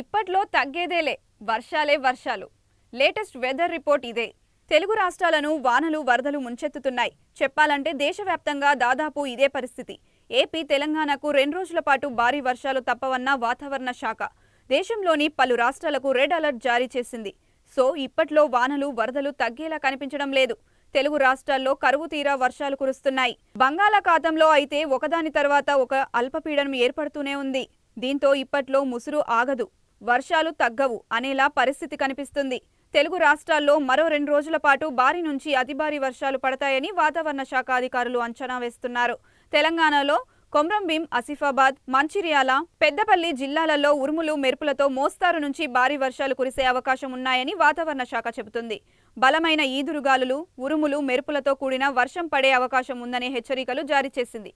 ఇప్పట్లో తగ్గేదేలే వర్షాలే వర్షాలు లేటెస్ట్ వెదర్ రిపోర్ట్ ఇదే తెలుగు రాష్ట్రాలను వానలు వరదలు ముంచెత్తుతున్నాయి చెప్పాలంటే దేశవ్యాప్తంగా దాదాపు ఇదే పరిస్థితి ఏపీ తెలంగాణకు రెండు రోజుల పాటు భారీ వర్షాలు తప్పవన్న వాతావరణ శాఖ దేశంలోని పలు రాష్ట్రాలకు రెడ్ అలర్ట్ జారీ చేసింది సో ఇప్పట్లో వానలు వరదలు తగ్గేలా కనిపించడం లేదు తెలుగు రాష్ట్రాల్లో కరువు తీరా వర్షాలు కురుస్తున్నాయి బంగాళాఖాతంలో అయితే ఒకదాని తర్వాత ఒక అల్పపీడనం ఏర్పడుతూనే ఉంది దీంతో ఇప్పట్లో ముసురు ఆగదు వర్షాలు తగ్గవు అనేలా పరిస్థితి కనిపిస్తుంది తెలుగు రాష్ట్రాల్లో మరో రెండు రోజుల పాటు భారీ నుంచి అతి భారీ వర్షాలు పడతాయని వాతావరణ శాఖ అధికారులు అంచనా వేస్తున్నారు తెలంగాణలో కొమ్రంభీం ఆసిఫాబాద్ మంచిర్యాల పెద్దపల్లి జిల్లాలలో ఉరుములు మెరుపులతో మోస్తారు నుంచి భారీ వర్షాలు కురిసే అవకాశం ఉన్నాయని వాతావరణ శాఖ చెబుతుంది బలమైన ఈదురుగాలులు ఉరుములు మెరుపులతో కూడిన వర్షం పడే అవకాశం ఉందనే హెచ్చరికలు జారీ చేసింది